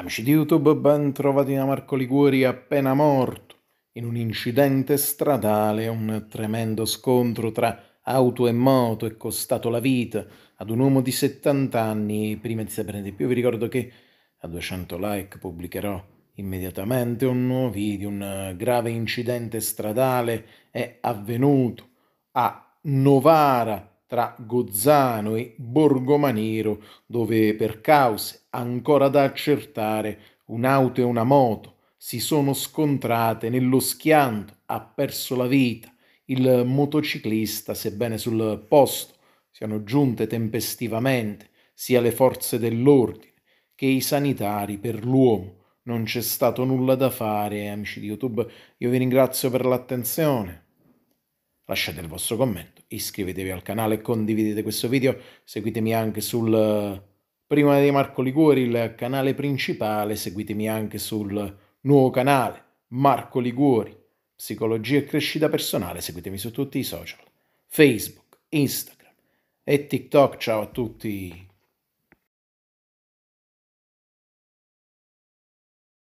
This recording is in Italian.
Amici di YouTube, ben trovati da Marco Liguori appena morto in un incidente stradale, un tremendo scontro tra auto e moto è costato la vita ad un uomo di 70 anni. Prima di sapere di più vi ricordo che a 200 like pubblicherò immediatamente un nuovo video. Un eh, grave incidente stradale è avvenuto a Novara, tra Gozzano e Borgomanero, dove per cause ancora da accertare un'auto e una moto si sono scontrate nello schianto, ha perso la vita il motociclista, sebbene sul posto siano giunte tempestivamente sia le forze dell'ordine che i sanitari per l'uomo. Non c'è stato nulla da fare, amici di YouTube. Io vi ringrazio per l'attenzione lasciate il vostro commento, iscrivetevi al canale, e condividete questo video, seguitemi anche sul prima di Marco Liguori, il canale principale, seguitemi anche sul nuovo canale Marco Liguori, psicologia e crescita personale, seguitemi su tutti i social, Facebook, Instagram e TikTok, ciao a tutti!